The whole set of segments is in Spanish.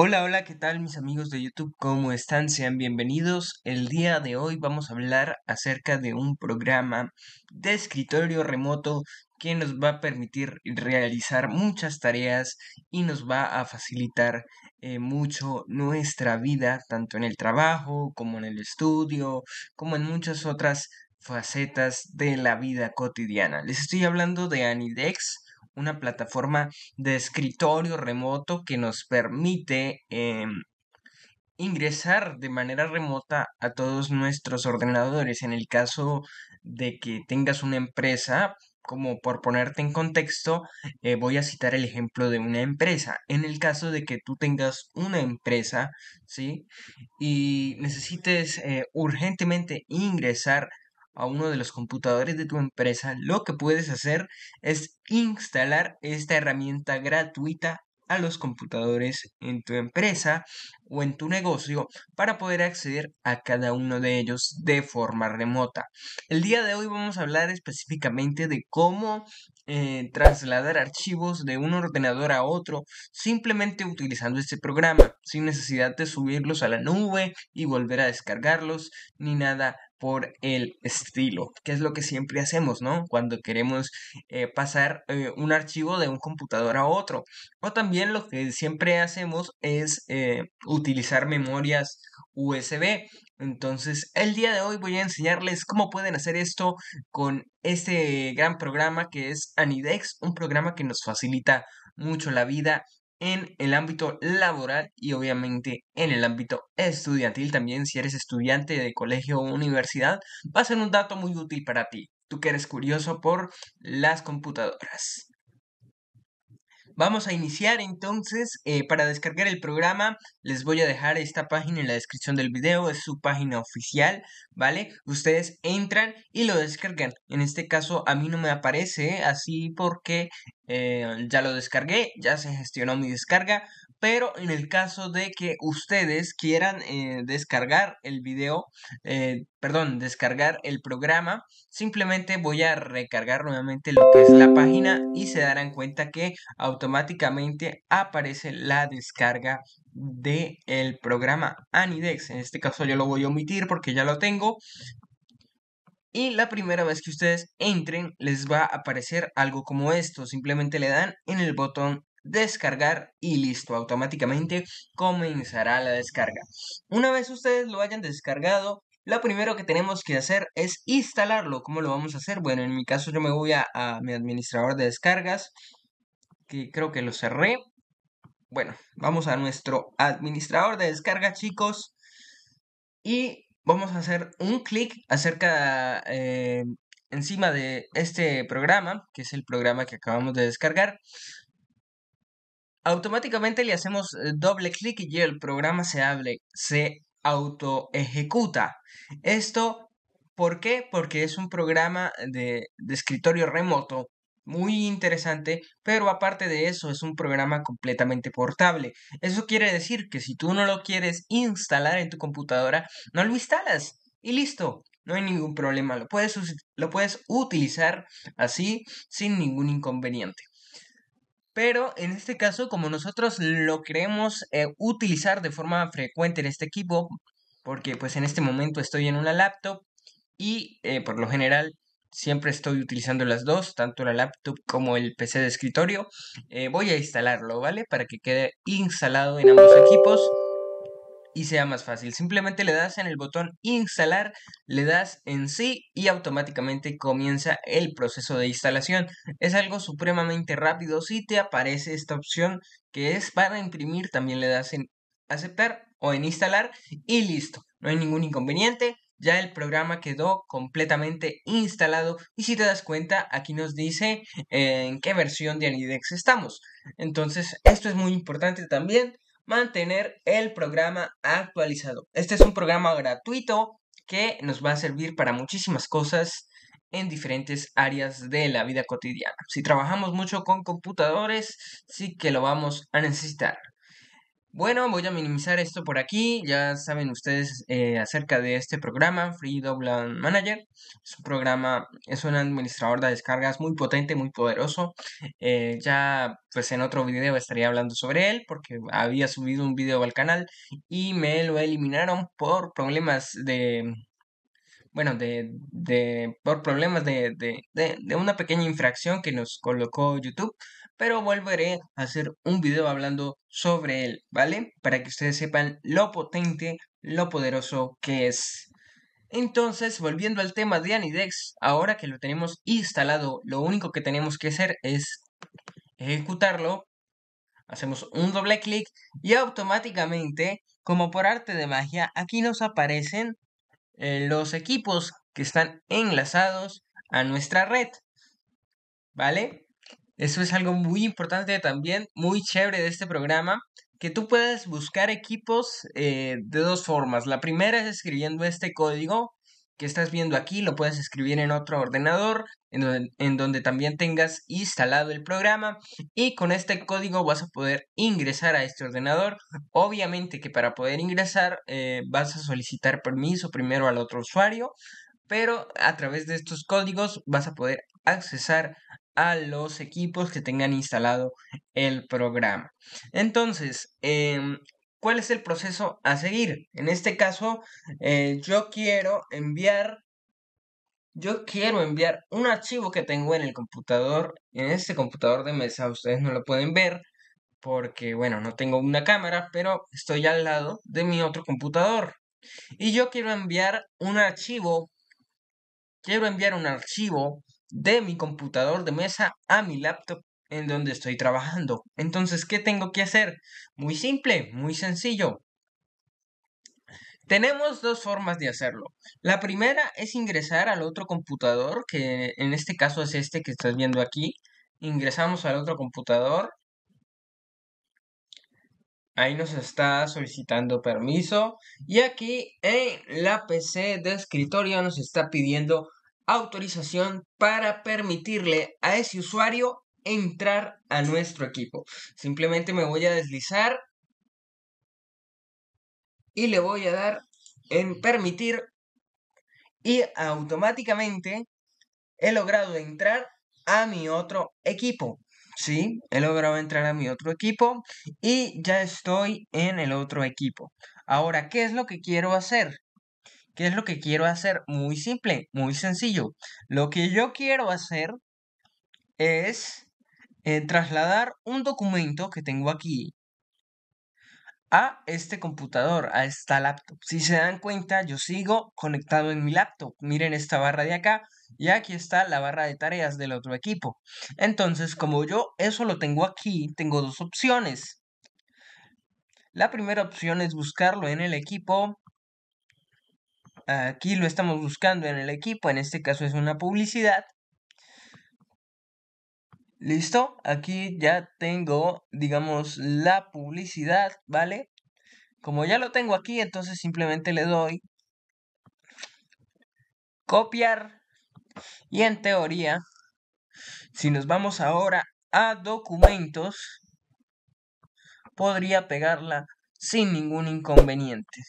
Hola, hola, ¿qué tal mis amigos de YouTube? ¿Cómo están? Sean bienvenidos. El día de hoy vamos a hablar acerca de un programa de escritorio remoto que nos va a permitir realizar muchas tareas y nos va a facilitar eh, mucho nuestra vida, tanto en el trabajo como en el estudio, como en muchas otras facetas de la vida cotidiana. Les estoy hablando de Anidex una plataforma de escritorio remoto que nos permite em, ingresar de manera remota a todos nuestros ordenadores. En el caso de que tengas una empresa, como por ponerte en contexto, eh, voy a citar el ejemplo de una empresa. En el caso de que tú tengas una empresa, ¿sí? Y necesites eh, urgentemente ingresar a uno de los computadores de tu empresa, lo que puedes hacer es instalar esta herramienta gratuita a los computadores en tu empresa o en tu negocio para poder acceder a cada uno de ellos de forma remota. El día de hoy vamos a hablar específicamente de cómo eh, trasladar archivos de un ordenador a otro simplemente utilizando este programa, sin necesidad de subirlos a la nube y volver a descargarlos ni nada por el estilo, que es lo que siempre hacemos, ¿no? Cuando queremos eh, pasar eh, un archivo de un computador a otro. O también lo que siempre hacemos es eh, utilizar memorias USB. Entonces, el día de hoy voy a enseñarles cómo pueden hacer esto con este gran programa que es Anidex, un programa que nos facilita mucho la vida en el ámbito laboral y obviamente en el ámbito estudiantil también. Si eres estudiante de colegio o universidad, va a ser un dato muy útil para ti, tú que eres curioso por las computadoras. Vamos a iniciar entonces, eh, para descargar el programa les voy a dejar esta página en la descripción del video, es su página oficial, ¿vale? Ustedes entran y lo descargan. En este caso a mí no me aparece así porque eh, ya lo descargué, ya se gestionó mi descarga, pero en el caso de que ustedes quieran eh, descargar el video, eh, perdón, descargar el programa, simplemente voy a recargar nuevamente lo que es la página y se darán cuenta que automáticamente aparece la descarga del programa Anidex. En este caso yo lo voy a omitir porque ya lo tengo, y la primera vez que ustedes entren les va a aparecer algo como esto. Simplemente le dan en el botón descargar y listo, automáticamente comenzará la descarga. Una vez ustedes lo hayan descargado, lo primero que tenemos que hacer es instalarlo. ¿Cómo lo vamos a hacer? Bueno, en mi caso yo me voy a, mi administrador de descargas, que creo que lo cerré. Bueno, vamos a nuestro administrador de descarga chicos. Y vamos a hacer un clic acerca eh, encima de este programa, que es el programa que acabamos de descargar automáticamente le hacemos eh, doble clic y el programa se, se auto ejecuta. Esto, ¿por qué? Porque es un programa de, escritorio remoto muy interesante, pero aparte de eso es un programa completamente portable. Eso quiere decir que si tú no lo quieres instalar en tu computadora, no lo instalas y listo, no hay ningún problema, puedes, lo puedes utilizar así sin ningún inconveniente. Pero en este caso, como nosotros lo queremos eh, utilizar de forma frecuente en este equipo, porque pues en este momento estoy en una laptop y eh, por lo general siempre estoy utilizando las dos, tanto la laptop como el PC de escritorio, eh, voy a instalarlo, ¿vale? Para que quede instalado en ambos equipos y sea más fácil. Simplemente le das en el botón instalar, le das en sí y automáticamente comienza el proceso de instalación. Es algo supremamente rápido. Si te aparece esta opción que es para imprimir, también le das en aceptar o en instalar y listo. No hay ningún inconveniente. Ya el programa quedó completamente instalado y si te das cuenta aquí nos dice en qué versión de Anidex estamos. Entonces esto es muy importante también mantener el programa actualizado. Este es un programa gratuito que nos va a servir para muchísimas cosas en diferentes áreas de la vida cotidiana. Si trabajamos mucho con computadores, sí que lo vamos a necesitar. Bueno, voy a minimizar esto por aquí. Ya saben ustedes eh, acerca de este programa, Free Download Manager. Es un programa, es un administrador de descargas muy potente, muy poderoso. Eh, ya, pues en otro video estaría hablando sobre él porque había subido un video al canal y me lo eliminaron por problemas de, bueno, de, de, por problemas de, de, de, una pequeña infracción que nos colocó YouTube, pero volveré a hacer un video hablando sobre él, ¿vale? Para que ustedes sepan lo potente, lo poderoso que es. Entonces, volviendo al tema de Anidex, ahora que lo tenemos instalado, lo único que tenemos que hacer es ejecutarlo. Hacemos un doble clic y automáticamente, como por arte de magia, aquí nos aparecen eh, los equipos que están enlazados a nuestra red. ¿Vale? Eso es algo muy importante también, muy chévere de este programa, que tú puedes buscar equipos eh, de dos formas. La primera es escribiendo este código que estás viendo aquí, lo puedes escribir en otro ordenador, en donde, también tengas instalado el programa y con este código vas a poder ingresar a este ordenador. Obviamente que para poder ingresar eh, vas a solicitar permiso primero al otro usuario, pero a través de estos códigos vas a poder accesar a los equipos que tengan instalado el programa. Entonces, em, ¿cuál es el proceso a seguir? En este caso, eh, yo quiero enviar yo quiero enviar un archivo que tengo en el computador, en este computador de mesa, ustedes no lo pueden ver porque, bueno, no tengo una cámara, pero estoy al lado de mi otro computador. Y yo quiero enviar un archivo, quiero enviar un archivo de mi computador de mesa a mi laptop en donde estoy trabajando. Entonces, ¿qué tengo que hacer? Muy simple, muy sencillo. Tenemos dos formas de hacerlo. La primera es ingresar al otro computador, que en este caso es este que estás viendo aquí. Ingresamos al otro computador. Ahí nos está solicitando permiso. Y aquí en la PC de escritorio nos está pidiendo autorización para permitirle a ese usuario entrar a nuestro equipo. Simplemente me voy a deslizar y le voy a dar en permitir y automáticamente he logrado entrar a mi otro equipo. Sí, he logrado entrar a mi otro equipo y ya estoy en el otro equipo. Ahora, ¿qué es lo que quiero hacer? ¿Qué es lo que quiero hacer? Muy simple, muy sencillo. Lo que yo quiero hacer es eh, trasladar un documento que tengo aquí a este computador, a esta laptop. Si se dan cuenta, yo sigo conectado en mi laptop. Miren esta barra de acá y aquí está la barra de tareas del otro equipo. Entonces, como yo eso lo tengo aquí, tengo dos opciones. La primera opción es buscarlo en el equipo Aquí lo estamos buscando en el equipo, en este caso es una publicidad. Listo, aquí ya tengo, digamos, la publicidad, ¿vale? Como ya lo tengo aquí, entonces simplemente le doy copiar y en teoría, si nos vamos ahora a documentos, podría pegarla sin ningún inconveniente.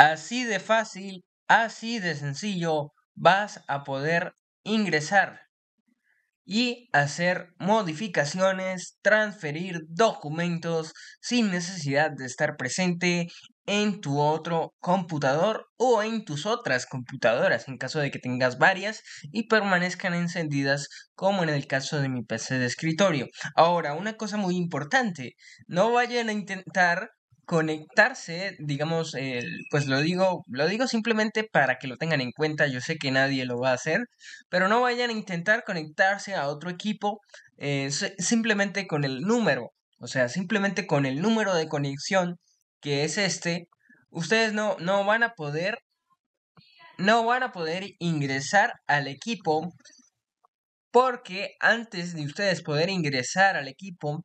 Así de fácil, así de sencillo vas a poder ingresar y hacer modificaciones, transferir documentos sin necesidad de estar presente en tu otro computador o en tus otras computadoras en caso de que tengas varias y permanezcan encendidas como en el caso de mi PC de escritorio. Ahora, una cosa muy importante, no vayan a intentar conectarse, digamos, pues lo digo, lo digo simplemente para que lo tengan en cuenta, yo sé que nadie lo va a hacer, pero no vayan a intentar conectarse a otro equipo eh, simplemente con el número, o sea, simplemente con el número de conexión que es este, ustedes no, no van a poder, no van a poder ingresar al equipo porque antes de ustedes poder ingresar al equipo,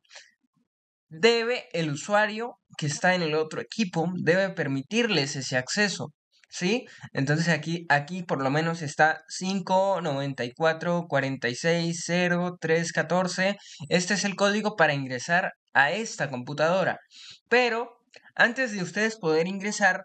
debe el usuario que está en el otro equipo, debe permitirles ese acceso. ¿Sí? Entonces aquí, aquí por lo menos está 594460314, Este es el código para ingresar a esta computadora. Pero antes de ustedes poder ingresar,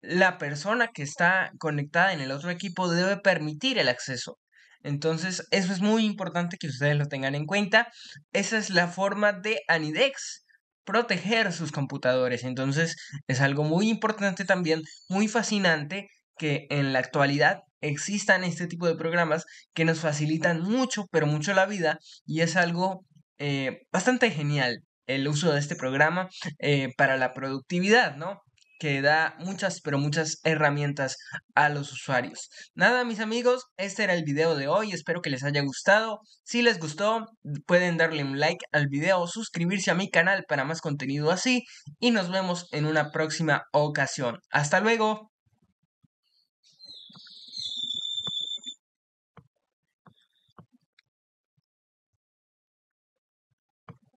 la persona que está conectada en el otro equipo debe permitir el acceso. Entonces, eso es muy importante que ustedes lo tengan en cuenta. Esa es la forma de Anidex proteger sus computadores. Entonces, es algo muy importante también, muy fascinante que en la actualidad existan este tipo de programas que nos facilitan mucho, pero mucho la vida y es algo eh, bastante genial el uso de este programa eh, para la productividad, ¿no? que da muchas, pero muchas herramientas a los usuarios. Nada, mis amigos, este era el video de hoy. Espero que les haya gustado. Si les gustó, pueden darle un like al video, suscribirse a mi canal para más contenido así y nos vemos en una próxima ocasión. Hasta luego.